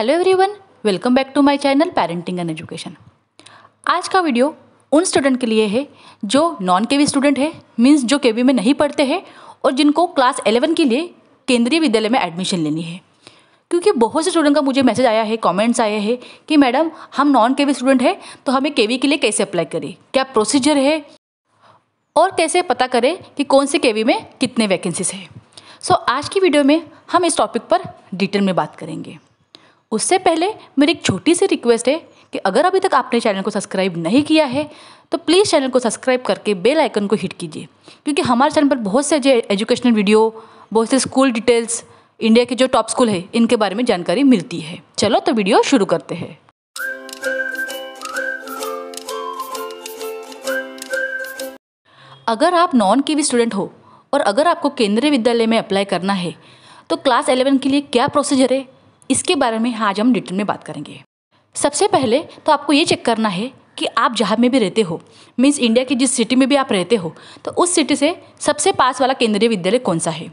hello everyone welcome back to my channel parenting and education आज का video उन student के लिए है जो नॉन केवी स्टूडेंट है मींस जो केवी में नहीं पढ़ते हैं और जिनको क्लास एलेवन के लिए केंद्रीय विद्यालय में एडमिशन लेनी है क्योंकि बहुत से स्टूडेंट का मुझे मैसेज आया है कमेंट्स आए हैं कि मैडम हम नॉन केवी स्टूडेंट हैं तो हमें केवी के लिए कैसे अप्लाई करें क्या प्रोसीजर है और कैसे पता करें कि कौन से केवी में कितने वैकेंसीज है सो so, आज की वीडियो में हम इस टॉपिक पर डिटेल में बात करेंगे उससे पहले मेरी एक छोटी सी रिक्वेस्ट है कि अगर अभी तक आपने चैनल को सब्सक्राइब नहीं किया है तो प्लीज़ चैनल को सब्सक्राइब करके बेल आइकन को हिट कीजिए क्योंकि हमारे चैनल पर बहुत से जो एजुकेशनल वीडियो बहुत से स्कूल डिटेल्स इंडिया के जो टॉप स्कूल है इनके बारे में जानकारी मिलती है चलो तो वीडियो शुरू करते हैं अगर आप नॉन कीवी स्टूडेंट हो और अगर आपको केंद्रीय विद्यालय में अप्लाई करना है तो क्लास एलेवन के लिए क्या प्रोसीजर है इसके बारे में आज हम डिटेल में बात करेंगे सबसे पहले तो आपको ये चेक करना है कि आप जहाँ में भी रहते हो मीन्स इंडिया की जिस सिटी में भी आप रहते हो तो उस सिटी से सबसे पास वाला केंद्रीय विद्यालय कौन सा है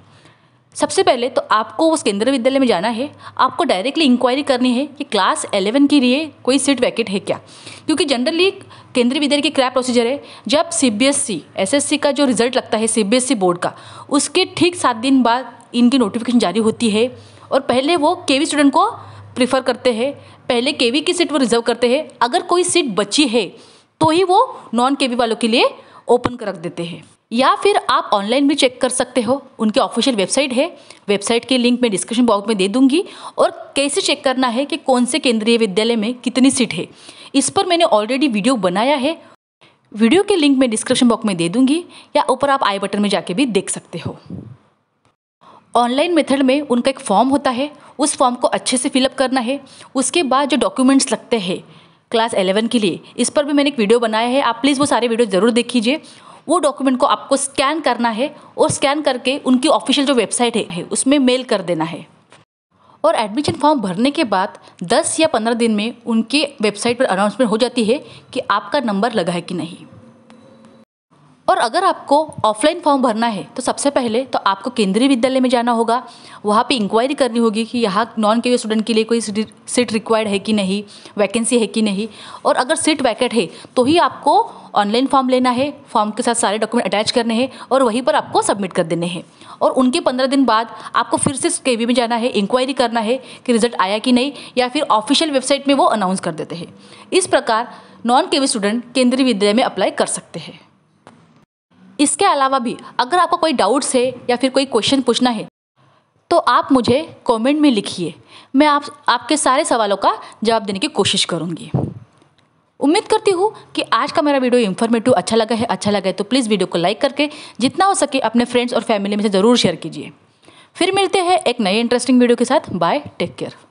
सबसे पहले तो आपको उस केंद्रीय विद्यालय में जाना है आपको डायरेक्टली इंक्वायरी करनी है कि क्लास एलेवन के लिए कोई सीट वैकेट है क्या क्योंकि जनरली केंद्रीय विद्यालय की क्रैप प्रोसीजर है जब C B S C S S C का जो रिजल्ट लगता है C B S C board का उसके ठीक सात दिन बाद इनकी नोटिफिकेशन जारी होती है और पहले वो के वी स्टूडेंट को प्रीफर करते हैं पहले के वी की सीट वो रिजर्व करते हैं अगर कोई सीट बची है तो ही वो नॉन के वी वालों के लिए ओपन कर रख देते हैं या फिर आप ऑनलाइन भी चेक कर सकते हो उनके ऑफिशियल वेबसाइट है वेबसाइट के लिंक मैं डिस्क्रिप्शन बॉक्स में दे दूंगी और कैसे चेक करना है कि कौन से केंद्रीय विद्यालय में कितनी सीट है इस पर मैंने ऑलरेडी वीडियो बनाया है वीडियो के लिंक मैं डिस्क्रिप्शन बॉक्स में दे दूंगी या ऊपर आप आई बटन में जाके भी देख सकते हो ऑनलाइन मेथड में उनका एक फॉर्म होता है उस फॉर्म को अच्छे से फिलअप करना है उसके बाद जो डॉक्यूमेंट्स लगते हैं क्लास एलेवन के लिए इस पर भी मैंने एक वीडियो बनाया है आप प्लीज़ वो सारे वीडियो ज़रूर देख लीजिए वो डॉक्यूमेंट को आपको स्कैन करना है और स्कैन करके उनकी ऑफिशियल जो वेबसाइट है उसमें मेल कर देना है और एडमिशन फॉर्म भरने के बाद 10 या 15 दिन में उनके वेबसाइट पर अनाउंसमेंट हो जाती है कि आपका नंबर लगा है कि नहीं और अगर आपको ऑफलाइन फॉर्म भरना है तो सबसे पहले तो आपको केंद्रीय विद्यालय में जाना होगा वहाँ पे इंक्वायरी करनी होगी कि यहाँ नॉन के स्टूडेंट के लिए कोई सीट रिक्वायर्ड है कि नहीं वैकेंसी है कि नहीं और अगर सीट वैकेट है तो ही आपको ऑनलाइन फॉर्म लेना है फॉर्म के साथ सारे डॉक्यूमेंट अटैच करने हैं और वहीं पर आपको सबमिट कर देने हैं और उनके पंद्रह दिन बाद आपको फिर से के में जाना है इंक्वायरी करना है कि रिजल्ट आया कि नहीं या फिर ऑफिशियल वेबसाइट में वो अनाउंस कर देते हैं इस प्रकार नॉन के स्टूडेंट केंद्रीय विद्यालय में अप्लाई कर सकते हैं इसके अलावा भी अगर आपको कोई डाउट्स है या फिर कोई क्वेश्चन पूछना है तो आप मुझे कमेंट में लिखिए मैं आप आपके सारे सवालों का जवाब देने की कोशिश करूँगी उम्मीद करती हूँ कि आज का मेरा वीडियो इन्फॉर्मेटिव अच्छा लगा है अच्छा लगा है तो प्लीज़ वीडियो को लाइक करके जितना हो सके अपने फ्रेंड्स और फैमिली में से ज़रूर शेयर कीजिए फिर मिलते हैं एक नए इंटरेस्टिंग वीडियो के साथ बाय टेक केयर